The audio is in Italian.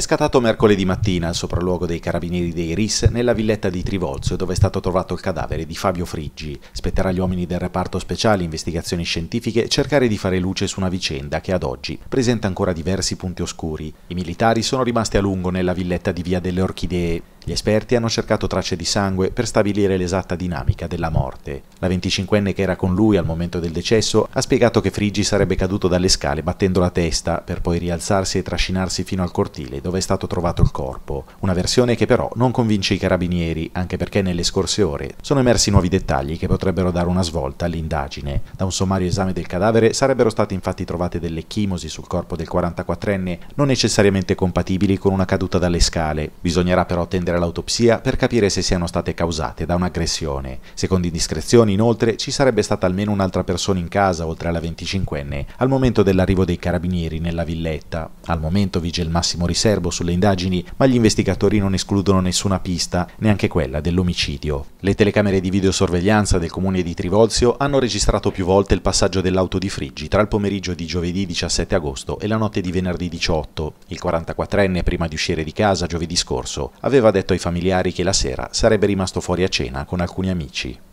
È scattato mercoledì mattina al sopralluogo dei carabinieri dei RIS nella villetta di Trivolzio dove è stato trovato il cadavere di Fabio Friggi. Spetterà agli uomini del reparto speciale investigazioni scientifiche cercare di fare luce su una vicenda che ad oggi presenta ancora diversi punti oscuri. I militari sono rimasti a lungo nella villetta di Via delle Orchidee gli esperti hanno cercato tracce di sangue per stabilire l'esatta dinamica della morte. La 25enne che era con lui al momento del decesso ha spiegato che Friggi sarebbe caduto dalle scale battendo la testa per poi rialzarsi e trascinarsi fino al cortile dove è stato trovato il corpo. Una versione che però non convince i carabinieri, anche perché nelle scorse ore sono emersi nuovi dettagli che potrebbero dare una svolta all'indagine. Da un sommario esame del cadavere sarebbero state infatti trovate delle chimosi sul corpo del 44enne non necessariamente compatibili con una caduta dalle scale. Bisognerà però attendere l'autopsia per capire se siano state causate da un'aggressione. Secondo indiscrezioni, inoltre, ci sarebbe stata almeno un'altra persona in casa oltre alla 25enne al momento dell'arrivo dei carabinieri nella villetta. Al momento vige il massimo riservo sulle indagini, ma gli investigatori non escludono nessuna pista, neanche quella dell'omicidio. Le telecamere di videosorveglianza del comune di Trivolzio hanno registrato più volte il passaggio dell'auto di Friggi tra il pomeriggio di giovedì 17 agosto e la notte di venerdì 18. Il 44enne, prima di uscire di casa giovedì scorso, aveva detto detto ai familiari che la sera sarebbe rimasto fuori a cena con alcuni amici.